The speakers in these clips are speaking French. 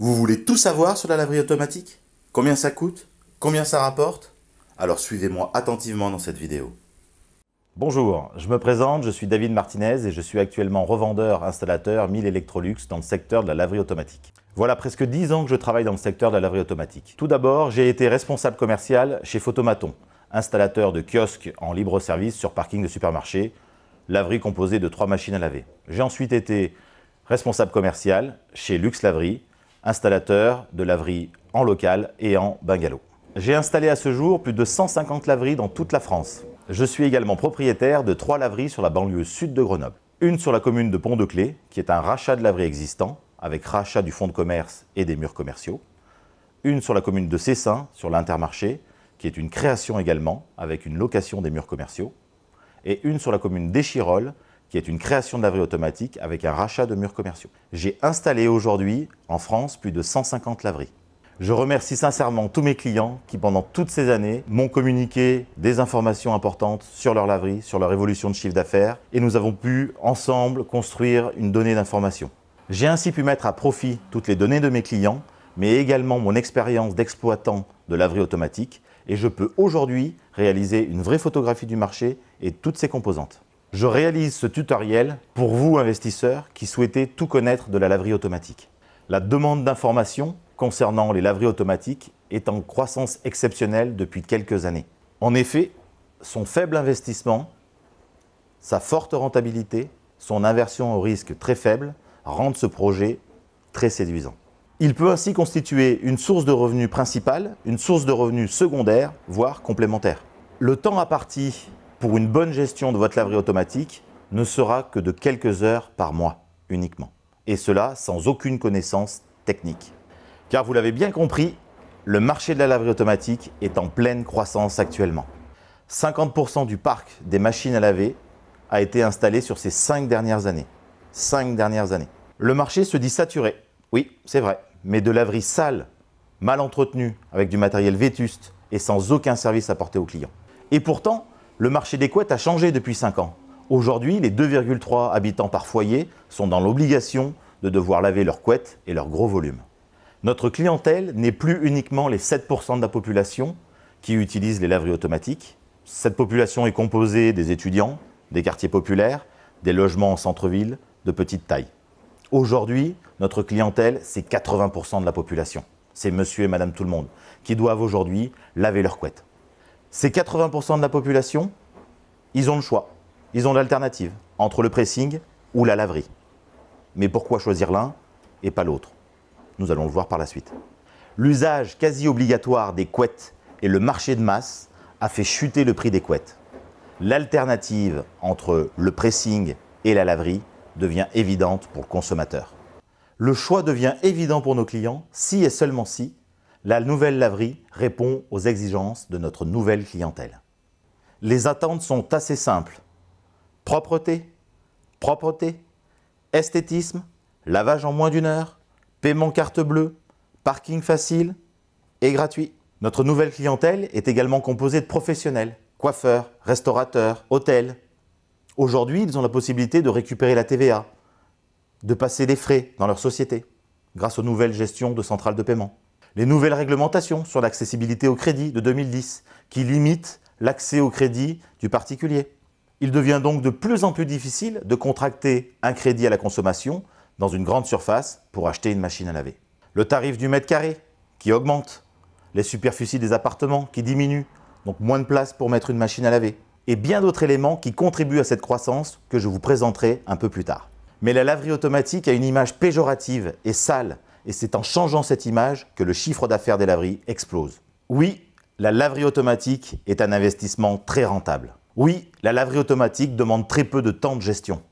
Vous voulez tout savoir sur la laverie automatique Combien ça coûte Combien ça rapporte Alors suivez-moi attentivement dans cette vidéo. Bonjour, je me présente, je suis David Martinez et je suis actuellement revendeur installateur 1000 Electrolux dans le secteur de la laverie automatique. Voilà presque 10 ans que je travaille dans le secteur de la laverie automatique. Tout d'abord, j'ai été responsable commercial chez Photomaton, installateur de kiosques en libre service sur parking de supermarché, laverie composée de 3 machines à laver. J'ai ensuite été responsable commercial chez Lux Laverie, installateur de laveries en local et en bungalow. J'ai installé à ce jour plus de 150 laveries dans toute la France. Je suis également propriétaire de trois laveries sur la banlieue sud de Grenoble. Une sur la commune de Pont-de-Clé, qui est un rachat de laveries existant, avec rachat du fonds de commerce et des murs commerciaux. Une sur la commune de Cessin, sur l'Intermarché, qui est une création également, avec une location des murs commerciaux. Et une sur la commune d'Échirolles, qui est une création de laverie automatique avec un rachat de murs commerciaux. J'ai installé aujourd'hui en France plus de 150 laveries. Je remercie sincèrement tous mes clients qui, pendant toutes ces années, m'ont communiqué des informations importantes sur leur laverie, sur leur évolution de chiffre d'affaires, et nous avons pu ensemble construire une donnée d'information. J'ai ainsi pu mettre à profit toutes les données de mes clients, mais également mon expérience d'exploitant de laverie automatique, et je peux aujourd'hui réaliser une vraie photographie du marché et toutes ses composantes. Je réalise ce tutoriel pour vous, investisseurs, qui souhaitez tout connaître de la laverie automatique. La demande d'informations concernant les laveries automatiques est en croissance exceptionnelle depuis quelques années. En effet, son faible investissement, sa forte rentabilité, son inversion au risque très faible rendent ce projet très séduisant. Il peut ainsi constituer une source de revenus principale, une source de revenus secondaire, voire complémentaire. Le temps à partir pour une bonne gestion de votre laverie automatique ne sera que de quelques heures par mois uniquement. Et cela sans aucune connaissance technique. Car vous l'avez bien compris, le marché de la laverie automatique est en pleine croissance actuellement. 50% du parc des machines à laver a été installé sur ces 5 dernières années. 5 dernières années. Le marché se dit saturé. Oui, c'est vrai. Mais de laveries sales, mal entretenues, avec du matériel vétuste et sans aucun service apporté aux clients. Et pourtant, le marché des couettes a changé depuis 5 ans. Aujourd'hui, les 2,3 habitants par foyer sont dans l'obligation de devoir laver leurs couettes et leurs gros volumes. Notre clientèle n'est plus uniquement les 7% de la population qui utilisent les laveries automatiques. Cette population est composée des étudiants, des quartiers populaires, des logements en centre-ville de petite taille. Aujourd'hui, notre clientèle, c'est 80% de la population. C'est monsieur et madame tout le monde qui doivent aujourd'hui laver leurs couettes. Ces 80% de la population, ils ont le choix, ils ont l'alternative entre le pressing ou la laverie. Mais pourquoi choisir l'un et pas l'autre Nous allons le voir par la suite. L'usage quasi obligatoire des couettes et le marché de masse a fait chuter le prix des couettes. L'alternative entre le pressing et la laverie devient évidente pour le consommateur. Le choix devient évident pour nos clients si et seulement si la nouvelle laverie répond aux exigences de notre nouvelle clientèle. Les attentes sont assez simples. Propreté, propreté, esthétisme, lavage en moins d'une heure, paiement carte bleue, parking facile et gratuit. Notre nouvelle clientèle est également composée de professionnels, coiffeurs, restaurateurs, hôtels. Aujourd'hui, ils ont la possibilité de récupérer la TVA, de passer des frais dans leur société, grâce aux nouvelles gestions de centrales de paiement les nouvelles réglementations sur l'accessibilité au crédit de 2010 qui limitent l'accès au crédit du particulier. Il devient donc de plus en plus difficile de contracter un crédit à la consommation dans une grande surface pour acheter une machine à laver. Le tarif du mètre carré qui augmente, les superficies des appartements qui diminuent, donc moins de place pour mettre une machine à laver, et bien d'autres éléments qui contribuent à cette croissance que je vous présenterai un peu plus tard. Mais la laverie automatique a une image péjorative et sale et c'est en changeant cette image que le chiffre d'affaires des laveries explose. Oui, la laverie automatique est un investissement très rentable. Oui, la laverie automatique demande très peu de temps de gestion.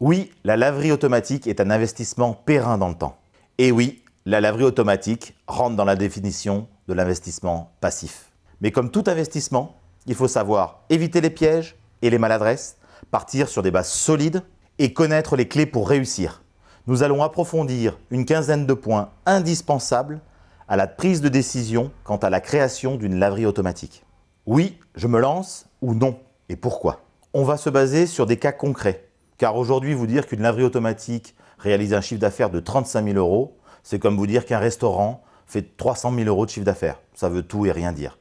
Oui, la laverie automatique est un investissement périn dans le temps. Et oui, la laverie automatique rentre dans la définition de l'investissement passif. Mais comme tout investissement, il faut savoir éviter les pièges et les maladresses, partir sur des bases solides et connaître les clés pour réussir nous allons approfondir une quinzaine de points indispensables à la prise de décision quant à la création d'une laverie automatique. Oui, je me lance ou non, et pourquoi On va se baser sur des cas concrets, car aujourd'hui vous dire qu'une laverie automatique réalise un chiffre d'affaires de 35 000 euros, c'est comme vous dire qu'un restaurant fait 300 000 euros de chiffre d'affaires. Ça veut tout et rien dire.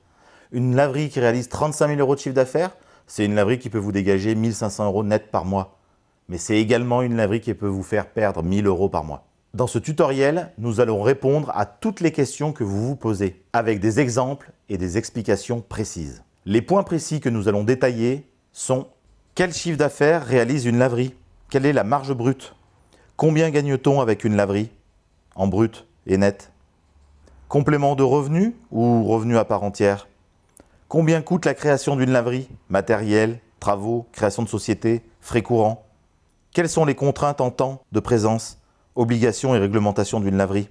Une laverie qui réalise 35 000 euros de chiffre d'affaires, c'est une laverie qui peut vous dégager 1500 euros net par mois mais c'est également une laverie qui peut vous faire perdre 1000 euros par mois. Dans ce tutoriel, nous allons répondre à toutes les questions que vous vous posez, avec des exemples et des explications précises. Les points précis que nous allons détailler sont quel chiffre d'affaires réalise une laverie Quelle est la marge brute Combien gagne-t-on avec une laverie En brut et net Complément de revenus ou revenu à part entière Combien coûte la création d'une laverie Matériel, travaux, création de société, frais courants quelles sont les contraintes en temps de présence, obligations et réglementations d'une laverie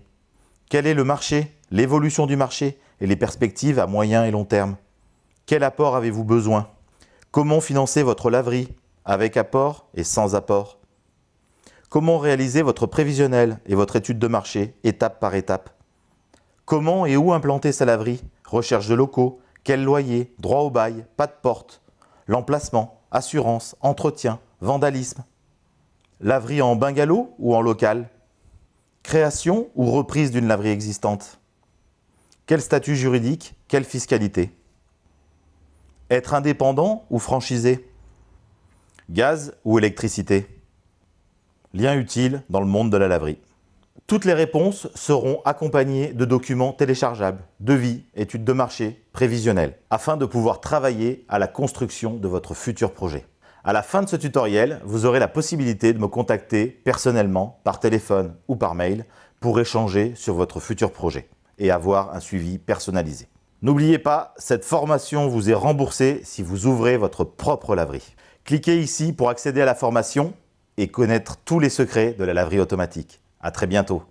Quel est le marché, l'évolution du marché et les perspectives à moyen et long terme Quel apport avez-vous besoin Comment financer votre laverie avec apport et sans apport Comment réaliser votre prévisionnel et votre étude de marché étape par étape Comment et où implanter sa laverie Recherche de locaux, quel loyer, droit au bail, pas de porte, l'emplacement, assurance, entretien, vandalisme, Laverie en bungalow ou en local Création ou reprise d'une laverie existante Quel statut juridique Quelle fiscalité Être indépendant ou franchisé Gaz ou électricité Lien utile dans le monde de la laverie. Toutes les réponses seront accompagnées de documents téléchargeables, devis, études de marché, prévisionnels, afin de pouvoir travailler à la construction de votre futur projet. À la fin de ce tutoriel, vous aurez la possibilité de me contacter personnellement par téléphone ou par mail pour échanger sur votre futur projet et avoir un suivi personnalisé. N'oubliez pas, cette formation vous est remboursée si vous ouvrez votre propre laverie. Cliquez ici pour accéder à la formation et connaître tous les secrets de la laverie automatique. À très bientôt.